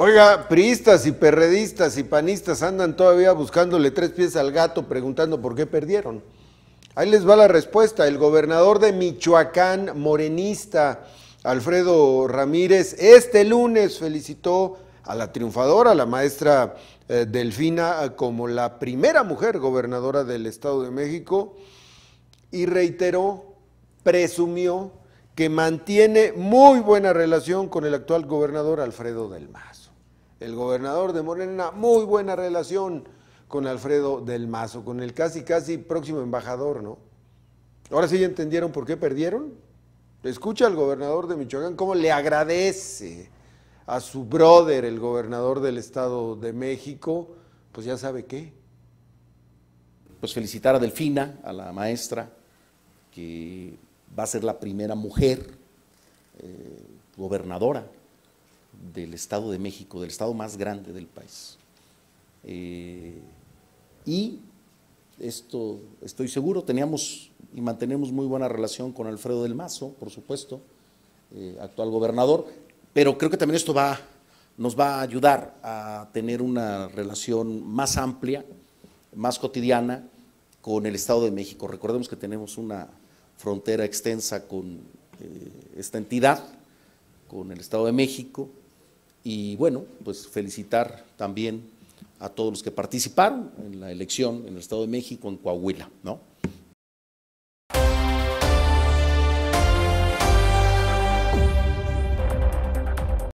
Oiga, priistas y perredistas y panistas andan todavía buscándole tres pies al gato preguntando por qué perdieron. Ahí les va la respuesta. El gobernador de Michoacán, morenista, Alfredo Ramírez, este lunes felicitó a la triunfadora, la maestra eh, Delfina, como la primera mujer gobernadora del Estado de México y reiteró, presumió que mantiene muy buena relación con el actual gobernador Alfredo del Mazo. El gobernador de Morena, muy buena relación con Alfredo del Mazo, con el casi, casi próximo embajador, ¿no? Ahora sí ya entendieron por qué perdieron. Escucha al gobernador de Michoacán cómo le agradece a su brother, el gobernador del Estado de México, pues ya sabe qué. Pues felicitar a Delfina, a la maestra, que va a ser la primera mujer eh, gobernadora del Estado de México, del Estado más grande del país. Eh, y esto estoy seguro, teníamos y mantenemos muy buena relación con Alfredo del Mazo, por supuesto, eh, actual gobernador, pero creo que también esto va, nos va a ayudar a tener una relación más amplia, más cotidiana con el Estado de México. Recordemos que tenemos una frontera extensa con eh, esta entidad, con el Estado de México. Y bueno, pues felicitar también a todos los que participaron en la elección en el Estado de México, en Coahuila, ¿no?